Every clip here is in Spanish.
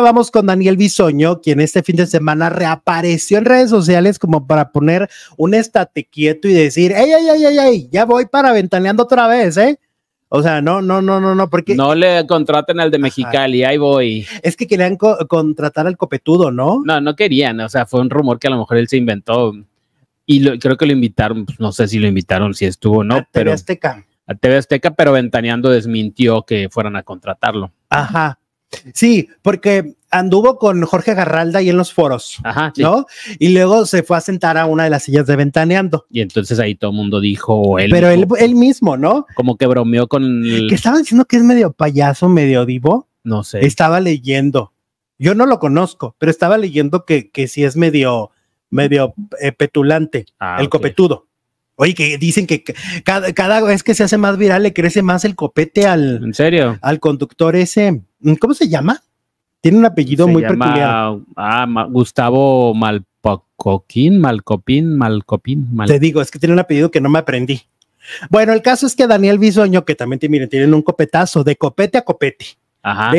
vamos con Daniel Bisoño, quien este fin de semana reapareció en redes sociales como para poner un estate quieto y decir, ¡Ey, ay, ay, ay, ay! Ya voy para ventaneando otra vez, ¿eh? O sea, no, no, no, no, no, porque... No le contraten al de Mexicali, ahí voy. Es que querían contratar al copetudo, ¿no? No, no querían, o sea, fue un rumor que a lo mejor él se inventó y creo que lo invitaron, pues, no sé si lo invitaron, si estuvo o no, a pero... TV Azteca. A TV Azteca, pero Ventaneando desmintió que fueran a contratarlo. Ajá, Sí, porque anduvo con Jorge Garralda ahí en los foros, ¿no? Y luego se fue a sentar a una de las sillas de Ventaneando. Y entonces ahí todo el mundo dijo, o él. Pero él, mismo, ¿no? Como que bromeó con. Que estaban diciendo que es medio payaso, medio divo. No sé. Estaba leyendo. Yo no lo conozco, pero estaba leyendo que, que sí es medio, medio eh, petulante, ah, el copetudo. Oye, que dicen que cada, vez que se hace más viral le crece más el copete al. ¿En serio? Al conductor ese. Mm, ¿Cómo se llama? Tiene un apellido muy peculiar. Ah, Gustavo Malpocoquín, Malcopín, Malcopín. Malcopín. Te digo, es que tiene un apellido que no me aprendí. Bueno, el caso es que Daniel Bisoño, que también te, miren, tienen un copetazo de copete a copete. Ajá.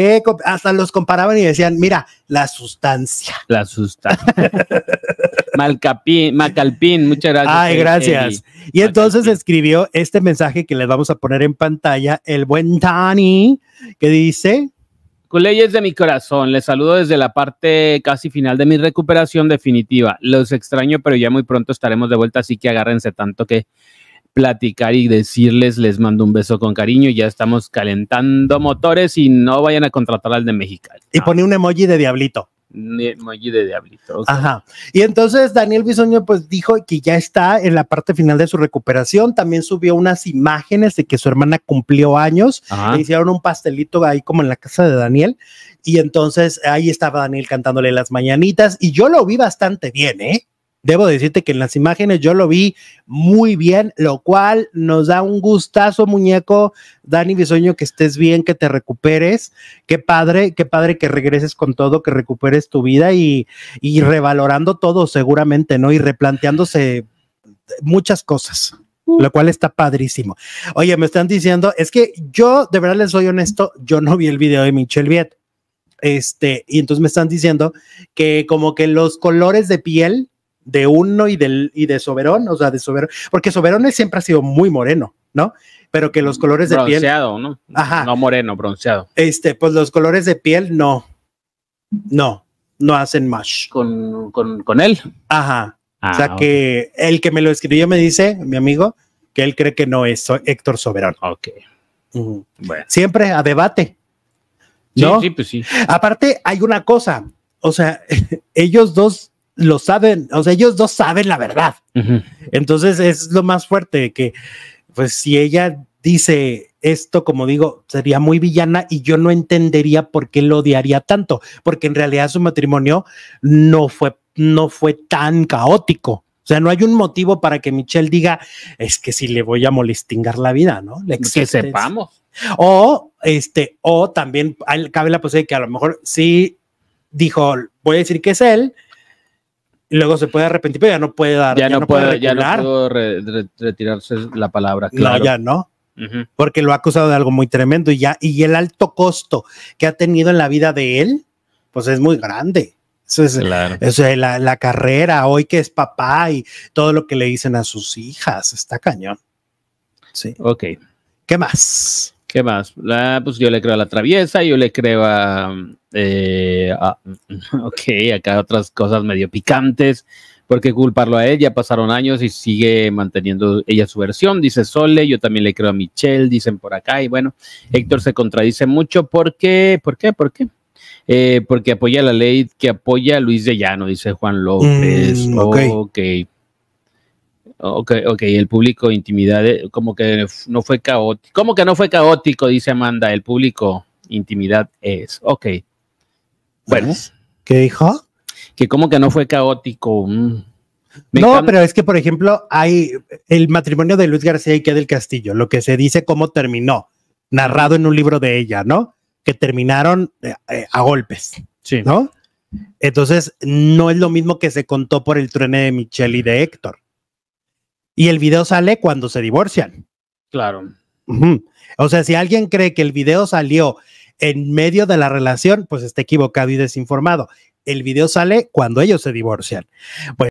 hasta los comparaban y decían, mira, la sustancia. La sustancia. Malcapín, Macalpín, muchas gracias. Ay, gracias. Y entonces escribió este mensaje que les vamos a poner en pantalla, el buen Tani, que dice... Culeyes de mi corazón, les saludo desde la parte casi final de mi recuperación definitiva. Los extraño, pero ya muy pronto estaremos de vuelta, así que agárrense tanto que platicar y decirles, les mando un beso con cariño, ya estamos calentando motores y no vayan a contratar al de Mexicali. Y ah. pone un emoji de diablito. emoji de diablito. Ajá. Y entonces Daniel Bisoño pues dijo que ya está en la parte final de su recuperación. También subió unas imágenes de que su hermana cumplió años. hicieron un pastelito ahí como en la casa de Daniel. Y entonces ahí estaba Daniel cantándole las mañanitas y yo lo vi bastante bien, ¿eh? Debo decirte que en las imágenes yo lo vi muy bien, lo cual nos da un gustazo, muñeco. Dani Bisoño, que estés bien, que te recuperes. Qué padre, qué padre que regreses con todo, que recuperes tu vida y, y revalorando todo seguramente, ¿no? Y replanteándose muchas cosas lo cual está padrísimo. Oye, me están diciendo, es que yo, de verdad les soy honesto, yo no vi el video de Michelle Viet. Este, y entonces me están diciendo que como que los colores de piel de uno y, del, y de Soberón, o sea, de Soberón, porque Soberón siempre ha sido muy moreno, ¿no? Pero que los colores de piel. Bronceado, ¿no? Ajá. No moreno, bronceado. Este, pues los colores de piel no. No, no hacen más. Con, él. Ajá. o sea, ah, que el que me lo escribió me dice, mi amigo, que él cree que no es Héctor Soberón. Ok. bueno. Siempre a debate. Sí, sí, pues sí. Aparte, hay una cosa. O sea, ellos dos lo saben, o sea, ellos dos saben la verdad. Entonces es lo más fuerte que, pues si ella dice esto, como digo, sería muy villana y yo no entendería por qué lo odiaría tanto, porque en realidad su matrimonio no fue, no fue tan caótico. O sea, no hay un motivo para que Michelle diga, es que si le voy a molestingar la vida, ¿no? Pues que sepamos. O, este, o también cabe la posibilidad que a lo mejor sí dijo, voy a decir que es él, y luego se puede arrepentir, pero ya no puede dar. Ya, no, puede, ya no retirarse la palabra. Claro. No, ya no. Porque lo ha acusado de algo muy tremendo y ya, y el alto costo que ha tenido en la vida de él, pues es muy grande. es, la, la, carrera hoy que es papá y todo lo que le dicen a sus hijas. Está cañón. Sí. Ok. ¿Qué más? ¿Qué más? La, pues yo le creo a la traviesa, yo le creo a, eh, Ok, acá otras cosas medio picantes. porque culparlo a él ya Pasaron años y sigue manteniendo ella su versión, dice Sole, yo también le creo a Michelle, dicen por acá. Y bueno, Héctor se contradice mucho. porque qué? ¿Por qué? ¿Por qué? Eh, porque apoya la ley que apoya a Luis de Llano, dice Juan López. Mm, ok, ok. Ok, ok, el público intimidad, eh, como que no fue caótico. como que no fue caótico? Dice Amanda, el público intimidad es. Ok. Bueno. ¿Qué dijo? Que como que no fue caótico. Mm. No, pero es que, por ejemplo, hay el matrimonio de Luis García y que del Castillo, lo que se dice cómo terminó, narrado en un libro de ella, ¿no? Que terminaron eh, eh, a golpes, sí. ¿no? Entonces, no es lo mismo que se contó por el truene de Michelle y de Héctor. Y el video sale cuando se divorcian. Claro. O sea, si alguien cree que el video salió en medio de la relación, pues está equivocado y desinformado. El video sale cuando ellos se divorcian. Bueno,